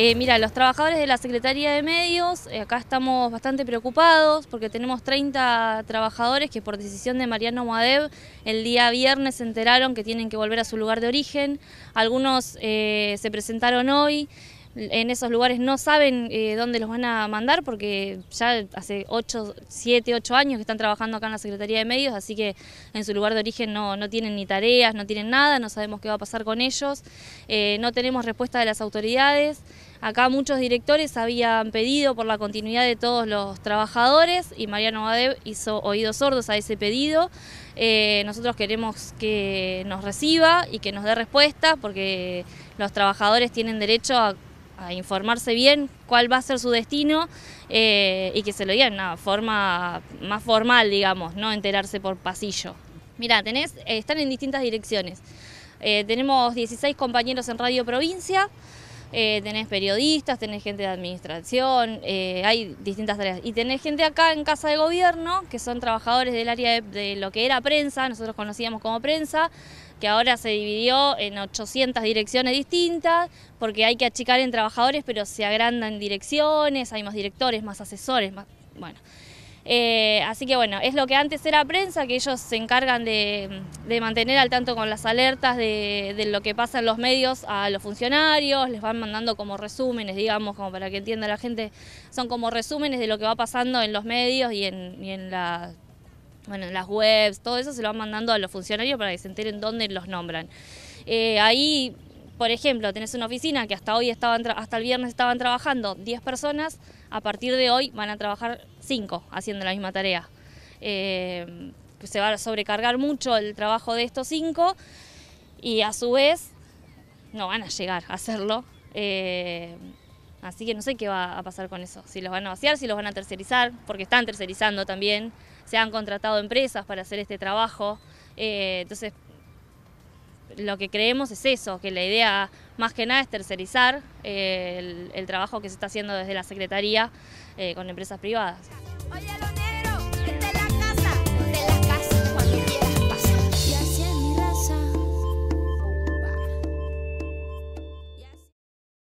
Eh, mira, los trabajadores de la Secretaría de Medios, eh, acá estamos bastante preocupados porque tenemos 30 trabajadores que por decisión de Mariano Moadev el día viernes se enteraron que tienen que volver a su lugar de origen. Algunos eh, se presentaron hoy, en esos lugares no saben dónde los van a mandar porque ya hace 8, 7, 8 años que están trabajando acá en la Secretaría de Medios, así que en su lugar de origen no, no tienen ni tareas, no tienen nada, no sabemos qué va a pasar con ellos, no tenemos respuesta de las autoridades. Acá muchos directores habían pedido por la continuidad de todos los trabajadores y Mariano Badev hizo oídos sordos a ese pedido. Eh, nosotros queremos que nos reciba y que nos dé respuesta porque los trabajadores tienen derecho a, informarse bien cuál va a ser su destino eh, y que se lo digan de una forma más formal, digamos, no enterarse por pasillo. Mirá, tenés, eh, están en distintas direcciones. tenemos 16 compañeros en Radio Provincia, eh, tenés periodistas, tenés gente de administración, eh, hay distintas tareas. Y tenés gente acá en Casa de Gobierno, que son trabajadores del área de, de, lo que era prensa, nosotros conocíamos como prensa, que ahora se dividió en 800 direcciones distintas, porque hay que achicar en trabajadores, pero se agrandan direcciones, hay más directores, más asesores, más... bueno... Eh, así que bueno, es lo que antes era prensa, que ellos se encargan de, mantener al tanto con las alertas de, lo que pasa en los medios a los funcionarios, les van mandando como resúmenes, digamos, como para que entienda la gente, son como resúmenes de lo que va pasando en los medios y en, en las webs, todo eso se lo van mandando a los funcionarios para que se enteren dónde los nombran. Eh, ahí, por ejemplo, tenés una oficina que hasta hoy hasta el viernes estaban trabajando 10 personas, a partir de hoy van a trabajar cinco haciendo la misma tarea. Eh, se va a sobrecargar mucho el trabajo de estos cinco y a su vez no van a llegar a hacerlo. Eh, así que no sé qué va a pasar con eso, si los van a vaciar, si los van a tercerizar, porque están tercerizando también, se han contratado empresas para hacer este trabajo. Eh, entonces lo que creemos es eso, que la idea más que nada es tercerizar eh, el, trabajo que se está haciendo desde la Secretaría eh, con empresas privadas.